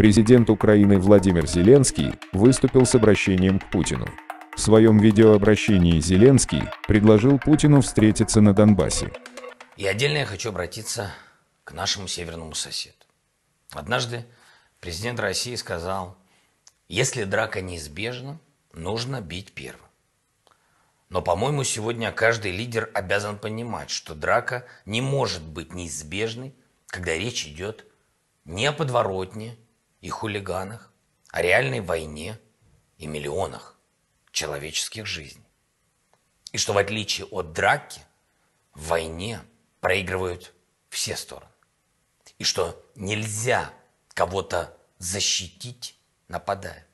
Президент Украины Владимир Зеленский выступил с обращением к Путину. В своем видеообращении Зеленский предложил Путину встретиться на Донбассе. И отдельно я хочу обратиться к нашему северному соседу. Однажды президент России сказал, если драка неизбежна, нужно бить первым. Но, по-моему, сегодня каждый лидер обязан понимать, что драка не может быть неизбежной, когда речь идет не о подворотне и хулиганах, о реальной войне и миллионах человеческих жизней. И что в отличие от драки, в войне проигрывают все стороны. И что нельзя кого-то защитить, нападая.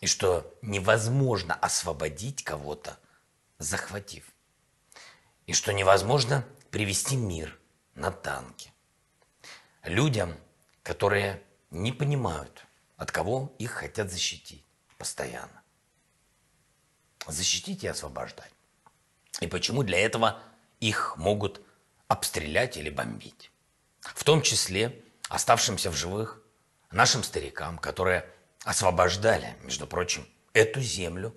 И что невозможно освободить кого-то, захватив. И что невозможно привести мир на танки. Людям, которые не понимают, от кого их хотят защитить постоянно. Защитить и освобождать. И почему для этого их могут обстрелять или бомбить. В том числе оставшимся в живых нашим старикам, которые освобождали, между прочим, эту землю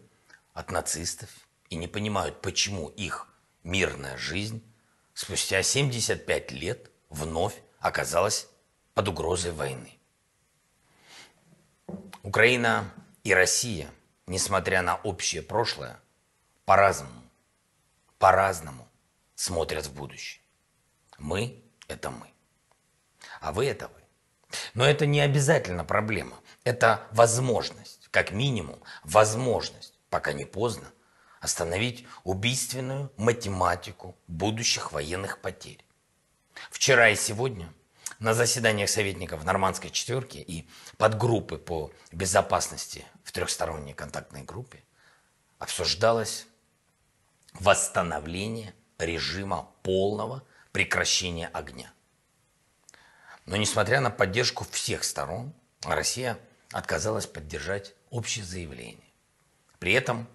от нацистов и не понимают, почему их мирная жизнь спустя 75 лет вновь оказалась под угрозой войны. Украина и Россия, несмотря на общее прошлое, по-разному, по-разному смотрят в будущее. Мы – это мы. А вы – это вы. Но это не обязательно проблема. Это возможность, как минимум, возможность, пока не поздно, остановить убийственную математику будущих военных потерь. Вчера и сегодня – на заседаниях советников нормандской четверки и подгруппы по безопасности в трехсторонней контактной группе обсуждалось восстановление режима полного прекращения огня. Но несмотря на поддержку всех сторон, Россия отказалась поддержать общее заявление. При этом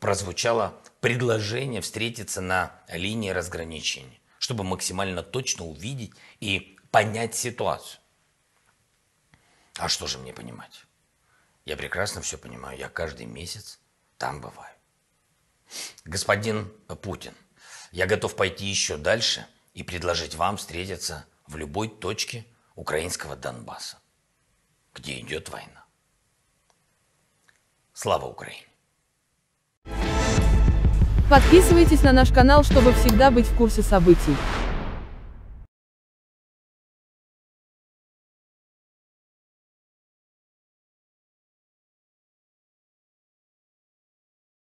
прозвучало предложение встретиться на линии разграничения, чтобы максимально точно увидеть и понять ситуацию. А что же мне понимать? Я прекрасно все понимаю, я каждый месяц там бываю. Господин Путин, я готов пойти еще дальше и предложить вам встретиться в любой точке украинского Донбасса, где идет война. Слава Украине! Подписывайтесь на наш канал, чтобы всегда быть в курсе событий.